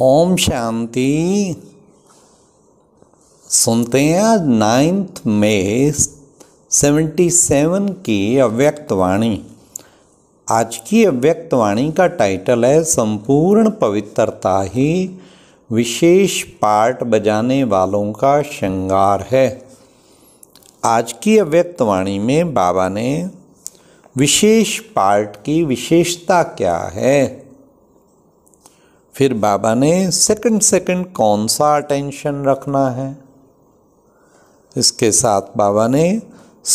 ओम शांति सुनते हैं आज नाइन्थ मे सेवेंटी सेवन की अव्यक्तवाणी आज की अव्यक्तवाणी का टाइटल है संपूर्ण पवित्रता ही विशेष पार्ट बजाने वालों का श्रृंगार है आज की अव्यक्तवाणी में बाबा ने विशेष पार्ट की विशेषता क्या है फिर बाबा ने सेकंड सेकंड कौन सा अटेंशन रखना है इसके साथ बाबा ने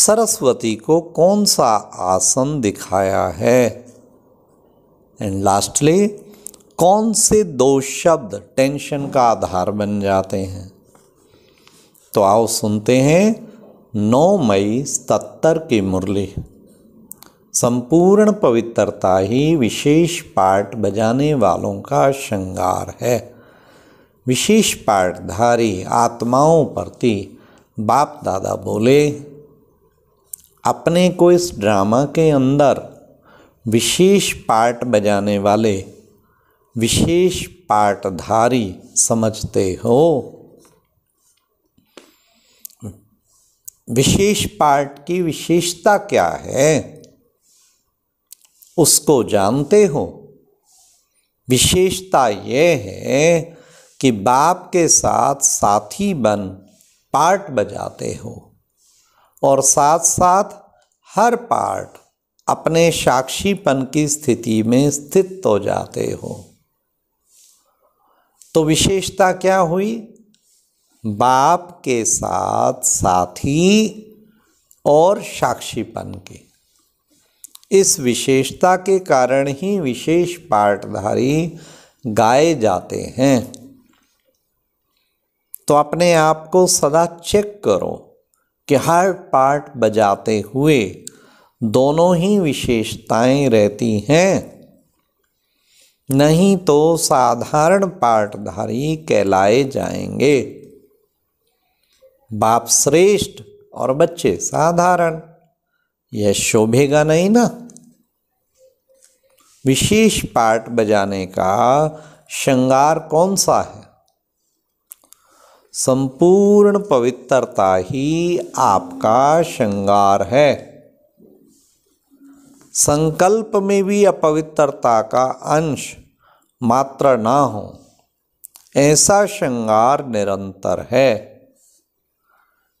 सरस्वती को कौन सा आसन दिखाया है एंड लास्टली कौन से दो शब्द टेंशन का आधार बन जाते हैं तो आओ सुनते हैं नौ मई सत्तर की मुरली संपूर्ण पवित्रता ही विशेष पाठ बजाने वालों का श्रृंगार है विशेष पाठधारी आत्माओं प्रति बाप दादा बोले अपने को इस ड्रामा के अंदर विशेष पाठ बजाने वाले विशेष पाठधारी समझते हो विशेष पाठ की विशेषता क्या है उसको जानते हो विशेषता यह है कि बाप के साथ साथी बन पार्ट बजाते हो और साथ साथ हर पार्ट अपने साक्षीपन की स्थिति में स्थित हो जाते हो तो विशेषता क्या हुई बाप के साथ साथी और साक्षीपन की इस विशेषता के कारण ही विशेष पाठधारी गाए जाते हैं तो अपने आप को सदा चेक करो कि हर पार्ट बजाते हुए दोनों ही विशेषताएं रहती हैं नहीं तो साधारण पाठधारी कहलाए जाएंगे बाप श्रेष्ठ और बच्चे साधारण यह शोभेगा नहीं ना विशेष पार्ट बजाने का श्रृंगार कौन सा है संपूर्ण पवित्रता ही आपका श्रृंगार है संकल्प में भी अपवित्रता का अंश मात्र ना हो ऐसा श्रृंगार निरंतर है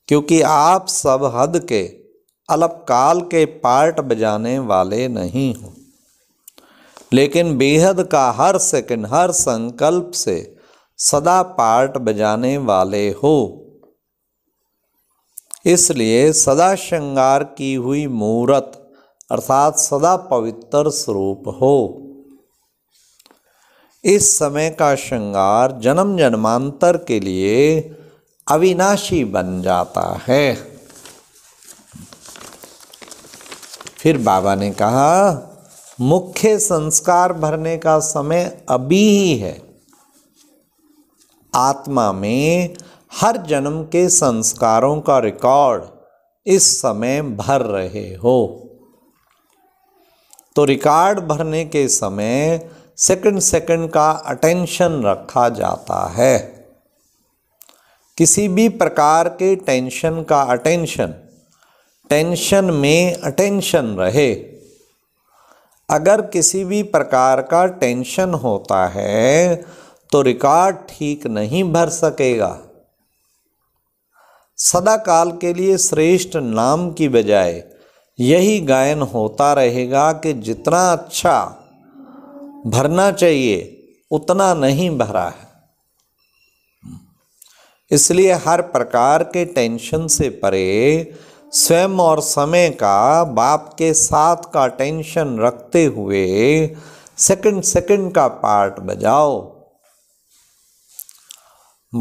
क्योंकि आप सब हद के अलपकाल के पार्ट बजाने वाले नहीं हों लेकिन बेहद का हर सेकंड हर संकल्प से सदा पाठ बजाने वाले हो इसलिए सदा श्रृंगार की हुई मूरत अर्थात सदा पवित्र स्वरूप हो इस समय का श्रृंगार जन्म जन्मांतर के लिए अविनाशी बन जाता है फिर बाबा ने कहा मुख्य संस्कार भरने का समय अभी ही है आत्मा में हर जन्म के संस्कारों का रिकॉर्ड इस समय भर रहे हो तो रिकॉर्ड भरने के समय सेकंड सेकंड का अटेंशन रखा जाता है किसी भी प्रकार के टेंशन का अटेंशन टेंशन में अटेंशन रहे अगर किसी भी प्रकार का टेंशन होता है तो रिकॉर्ड ठीक नहीं भर सकेगा सदा काल के लिए श्रेष्ठ नाम की बजाय यही गायन होता रहेगा कि जितना अच्छा भरना चाहिए उतना नहीं भरा है इसलिए हर प्रकार के टेंशन से परे स्वयं और समय का बाप के साथ का टेंशन रखते हुए सेकंड सेकंड का पार्ट बजाओ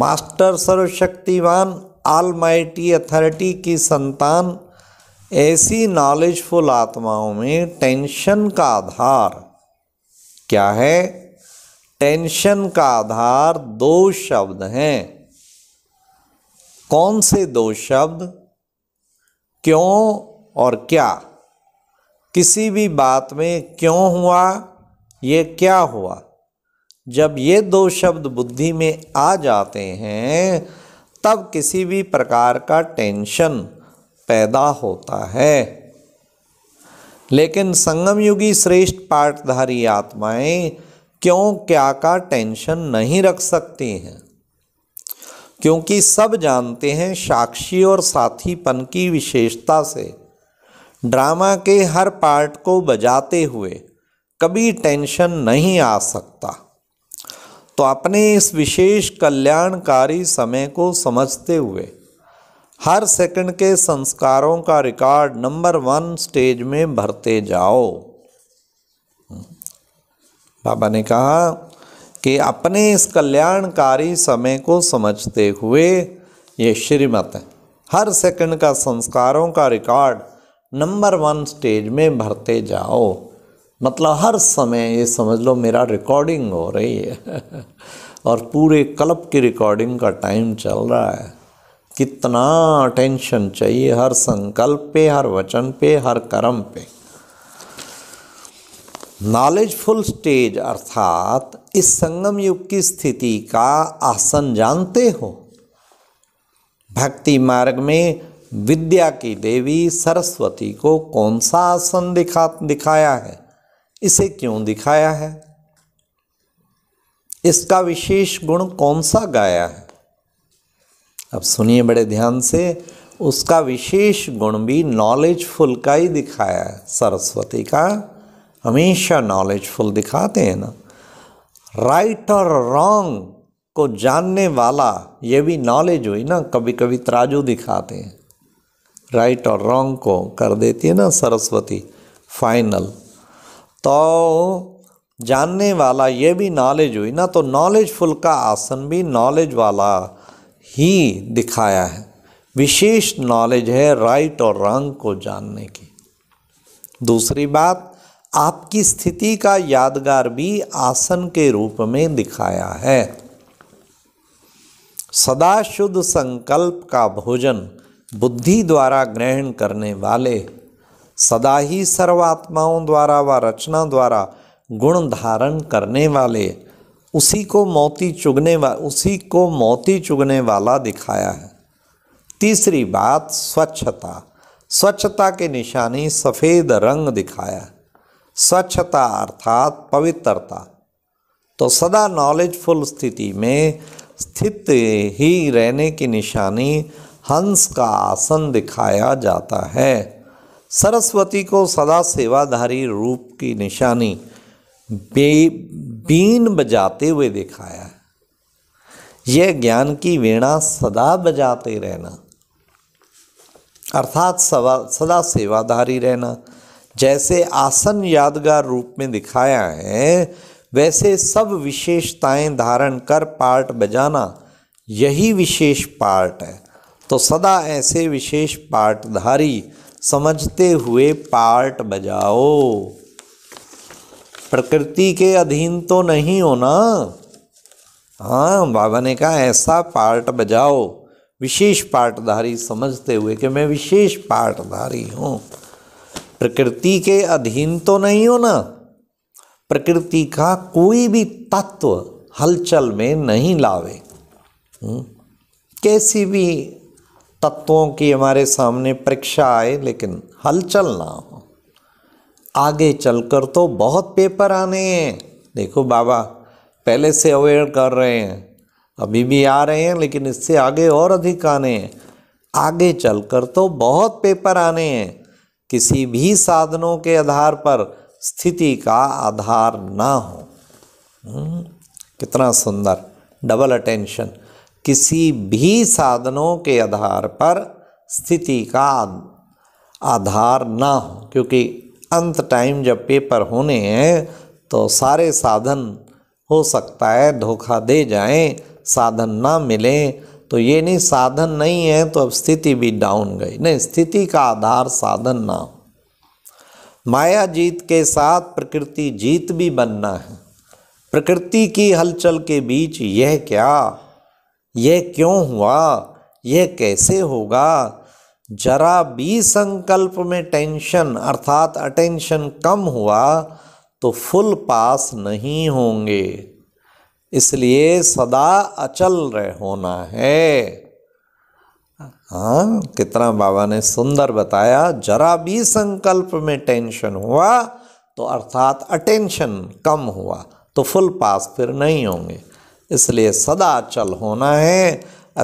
मास्टर सर्वशक्तिवान आल माइटी अथॉरिटी की संतान ऐसी नॉलेजफुल आत्माओं में टेंशन का आधार क्या है टेंशन का आधार दो शब्द हैं कौन से दो शब्द क्यों और क्या किसी भी बात में क्यों हुआ ये क्या हुआ जब ये दो शब्द बुद्धि में आ जाते हैं तब किसी भी प्रकार का टेंशन पैदा होता है लेकिन संगमयुगी श्रेष्ठ पाठधारी आत्माएं क्यों क्या का टेंशन नहीं रख सकती हैं क्योंकि सब जानते हैं साक्षी और साथीपन की विशेषता से ड्रामा के हर पार्ट को बजाते हुए कभी टेंशन नहीं आ सकता तो अपने इस विशेष कल्याणकारी समय को समझते हुए हर सेकंड के संस्कारों का रिकॉर्ड नंबर वन स्टेज में भरते जाओ बाबा ने कहा कि अपने इस कल्याणकारी समय को समझते हुए ये श्रीमत है हर सेकंड का संस्कारों का रिकॉर्ड नंबर वन स्टेज में भरते जाओ मतलब हर समय ये समझ लो मेरा रिकॉर्डिंग हो रही है और पूरे क्लब की रिकॉर्डिंग का टाइम चल रहा है कितना अटेंशन चाहिए हर संकल्प पे हर वचन पे हर कर्म पे नॉलेजफुल स्टेज अर्थात इस संगम युग की स्थिति का आसन जानते हो भक्ति मार्ग में विद्या की देवी सरस्वती को कौन सा आसन दिखा दिखाया है इसे क्यों दिखाया है इसका विशेष गुण कौन सा गाया है अब सुनिए बड़े ध्यान से उसका विशेष गुण भी नॉलेजफुल का ही दिखाया है सरस्वती का हमेशा नॉलेजफुल दिखाते हैं ना राइट और रॉन्ग को जानने वाला ये भी नॉलेज हुई ना कभी कभी तराजू दिखाते हैं राइट और रॉन्ग को कर देती है ना सरस्वती फाइनल तो जानने वाला ये भी नॉलेज हुई ना तो नॉलेजफुल का आसन भी नॉलेज वाला ही दिखाया है विशेष नॉलेज है राइट और रॉन्ग को जानने की दूसरी बात आपकी स्थिति का यादगार भी आसन के रूप में दिखाया है सदा शुद्ध संकल्प का भोजन बुद्धि द्वारा ग्रहण करने वाले सदा ही सर्वात्माओं द्वारा व रचना द्वारा गुण धारण करने वाले उसी को मोती चुगने वा उसी को मोती चुगने वाला दिखाया है तीसरी बात स्वच्छता स्वच्छता के निशानी सफ़ेद रंग दिखाया है स्वच्छता अर्थात पवित्रता तो सदा नॉलेजफुल स्थिति में स्थित ही रहने की निशानी हंस का आसन दिखाया जाता है सरस्वती को सदा सेवाधारी रूप की निशानी बे बीन बजाते हुए दिखाया है यह ज्ञान की वीणा सदा बजाते रहना अर्थात सदा सेवाधारी रहना जैसे आसन यादगार रूप में दिखाया है वैसे सब विशेषताएं धारण कर पार्ट बजाना यही विशेष पार्ट है तो सदा ऐसे विशेष पार्टधारी समझते हुए पार्ट बजाओ प्रकृति के अधीन तो नहीं होना हाँ बाबा ने कहा ऐसा पार्ट बजाओ विशेष पाठधारी समझते हुए कि मैं विशेष पाठधारी हूँ प्रकृति के अधीन तो नहीं हो ना प्रकृति का कोई भी तत्व हलचल में नहीं लावे हम्म? कैसी भी तत्वों की हमारे सामने परीक्षा आए लेकिन हलचल ना हो आगे चलकर तो बहुत पेपर आने हैं देखो बाबा पहले से अवेयर कर रहे हैं अभी भी आ रहे हैं लेकिन इससे आगे और अधिक आने हैं आगे चलकर तो बहुत पेपर आने हैं किसी भी साधनों के आधार पर स्थिति का आधार ना हो हम्म, कितना सुंदर डबल अटेंशन किसी भी साधनों के आधार पर स्थिति का आधार ना हो क्योंकि अंत टाइम जब पेपर होने हैं तो सारे साधन हो सकता है धोखा दे जाएं साधन ना मिलें तो ये नहीं साधन नहीं है तो अब स्थिति भी डाउन गई नहीं स्थिति का आधार साधन ना हो माया जीत के साथ प्रकृति जीत भी बनना है प्रकृति की हलचल के बीच यह क्या यह क्यों हुआ यह कैसे होगा जरा भी संकल्प में टेंशन अर्थात अटेंशन कम हुआ तो फुल पास नहीं होंगे इसलिए सदा अचल रह होना है हाँ कितना बाबा ने सुंदर बताया जरा भी संकल्प में टेंशन हुआ तो अर्थात अटेंशन कम हुआ तो फुल पास फिर नहीं होंगे इसलिए सदा अचल होना है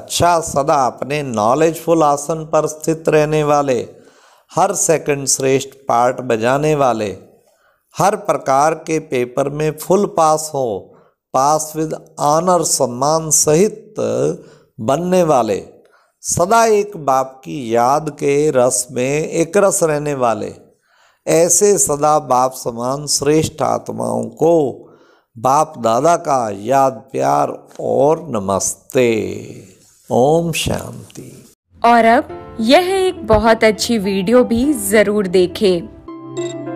अच्छा सदा अपने नॉलेजफुल आसन पर स्थित रहने वाले हर सेकंड श्रेष्ठ पार्ट बजाने वाले हर प्रकार के पेपर में फुल पास हो पास विद आनर सम्मान सहित बनने वाले सदा एक बाप की याद के रस में एक रस रहने वाले ऐसे सदा बाप समान श्रेष्ठ आत्माओं को बाप दादा का याद प्यार और नमस्ते ओम शांति और अब यह एक बहुत अच्छी वीडियो भी ज़रूर देखें